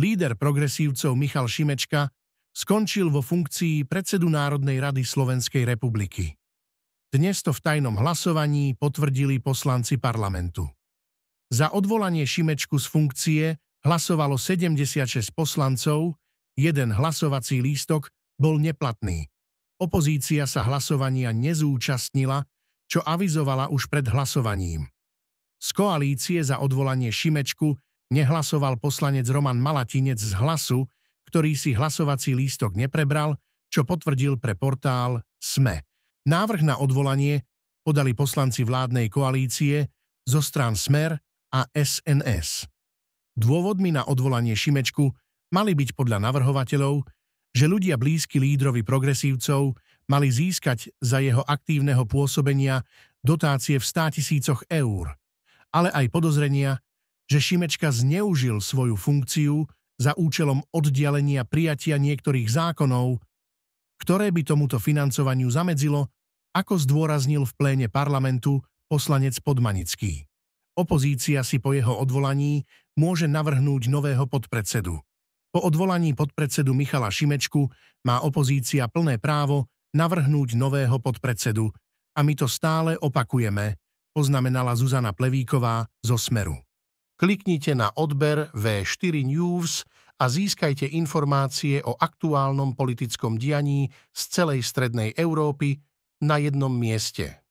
Líder progresívcov Michal Šimečka skončil vo funkcii predsedu Národnej rady Slovenskej republiky. Dnes to v tajnom hlasovaní potvrdili poslanci parlamentu. Za odvolanie Šimečku z funkcie hlasovalo 76 poslancov, jeden hlasovací lístok bol neplatný. Opozícia sa hlasovania nezúčastnila, čo avizovala už pred hlasovaním. Z koalície za odvolanie Šimečku nehlasoval poslanec Roman Malatinec z hlasu, ktorý si hlasovací lístok neprebral, čo potvrdil pre portál SME. Návrh na odvolanie podali poslanci vládnej koalície zo strán Smer a SNS. Dôvodmi na odvolanie Šimečku mali byť podľa navrhovateľov, že ľudia blízky lídrovi progresívcov mali získať za jeho aktívneho pôsobenia dotácie v 100 tisícoch eur, ale aj podozrenia, že Šimečka zneužil svoju funkciu za účelom oddialenia prijatia niektorých zákonov, ktoré by tomuto financovaniu zamedzilo, ako zdôraznil v pléne parlamentu poslanec Podmanický. Opozícia si po jeho odvolaní môže navrhnúť nového podpredsedu. Po odvolaní podpredsedu Michala Šimečku má opozícia plné právo navrhnúť nového podpredsedu a my to stále opakujeme, poznamenala Zuzana Plevíková zo Smeru. Kliknite na odber V4 News a získajte informácie o aktuálnom politickom dianí z celej Strednej Európy na jednom mieste.